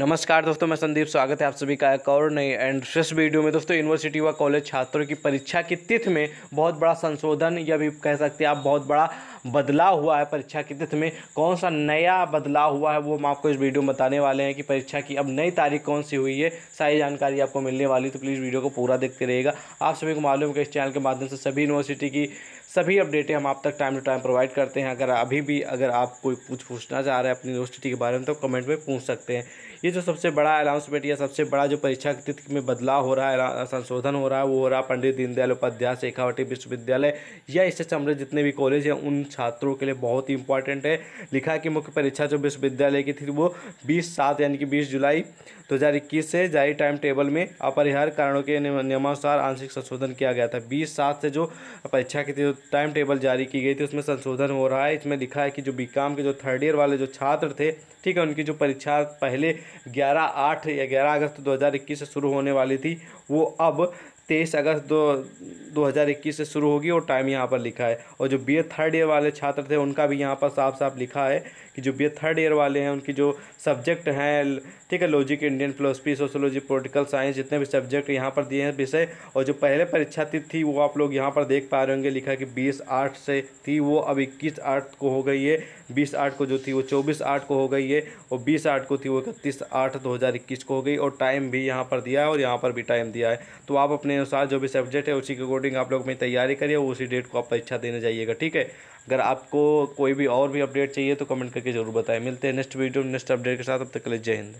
नमस्कार दोस्तों मैं संदीप स्वागत है आप सभी का एक और नई एंड फ्रेश वीडियो में दोस्तों यूनिवर्सिटी व कॉलेज छात्रों की परीक्षा की तिथि में बहुत बड़ा संशोधन या भी कह सकते हैं आप बहुत बड़ा बदलाव हुआ है परीक्षा की तिथि में कौन सा नया बदलाव हुआ है वो हम आपको इस वीडियो में बताने वाले हैं कि परीक्षा की अब नई तारीख कौन सी हुई है सारी जानकारी आपको मिलने वाली तो प्लीज़ वीडियो को पूरा देखते रहेगा आप सभी को मालूम कि इस चैनल के माध्यम से सभी यूनिवर्सिटी की सभी अपडेटें हम आप तक टाइम टू टाइम प्रोवाइड करते हैं अगर अभी भी अगर आप कोई कुछ पूछना चाह रहे हैं अपनी यूनिवर्सिटी के बारे में तो कमेंट में पूछ सकते हैं ये जो सबसे बड़ा अनाउंसमेंट या सबसे बड़ा जो परीक्षा तिथि में बदलाव हो रहा है संशोधन हो रहा है वो हो रहा है पंडित दीनदयाल उपाध्याय शेखावटी विश्वविद्यालय या इससे चमड़े जितने भी कॉलेज हैं उन छात्रों के लिए बहुत ही इंपॉर्टेंट है लिखा है कि मुख्य परीक्षा जो विश्वविद्यालय की थी वो बीस सात यानी कि बीस जुलाई दो से जारी टाइम टेबल में अपरिहार्य कारणों के नियमानुसार आंशिक संशोधन किया गया था बीस सात से जो परीक्षा की थी टाइम टेबल जारी की गई थी उसमें संशोधन हो रहा है इसमें लिखा है कि जो बीकॉम के जो थर्ड ईयर वाले जो छात्र थे ठीक है उनकी जो परीक्षा पहले ग्यारह आठ या ग्यारह अगस्त 2021 से शुरू होने वाली थी वो अब तेईस अगस्त दो 2021 से शुरू होगी और टाइम यहाँ पर लिखा है और जो बी थर्ड ईयर वाले छात्र थे उनका भी यहाँ पर साफ साफ लिखा है कि जो बी थर्ड ईयर वाले हैं उनकी जो सब्जेक्ट हैं ठीक है logic Indian philosophy sociology political science जितने भी सब्जेक्ट यहाँ पर दिए हैं विषय और जो पहले परीक्षा तिथि थी वो आप लोग यहाँ पर देख पा रहे होंगे लिखा कि बीस आठ से थी वो अब इक्कीस आठ को हो गई है बीस आठ को जो थी वो चौबीस आठ को हो गई है और बीस आठ को थी वो इकतीस आठ दो हज़ार इक्कीस को हो गई और टाइम भी यहाँ पर दिया है और यहाँ पर भी टाइम दिया है तो आप अपने अनुसार जो भी सब्जेक्ट है उसी के अकॉर्डिंग आप लोग अपनी तैयारी करिए उसी डेट को आप परीक्षा देने जाइएगा ठीक है अगर आपको कोई भी और भी अपडेट चाहिए तो कमेंट करके ज़रूर बताएं मिलते हैं नेक्स्ट वीडियो नेक्स्ट अपडेट के साथ अब तक के जय हिंद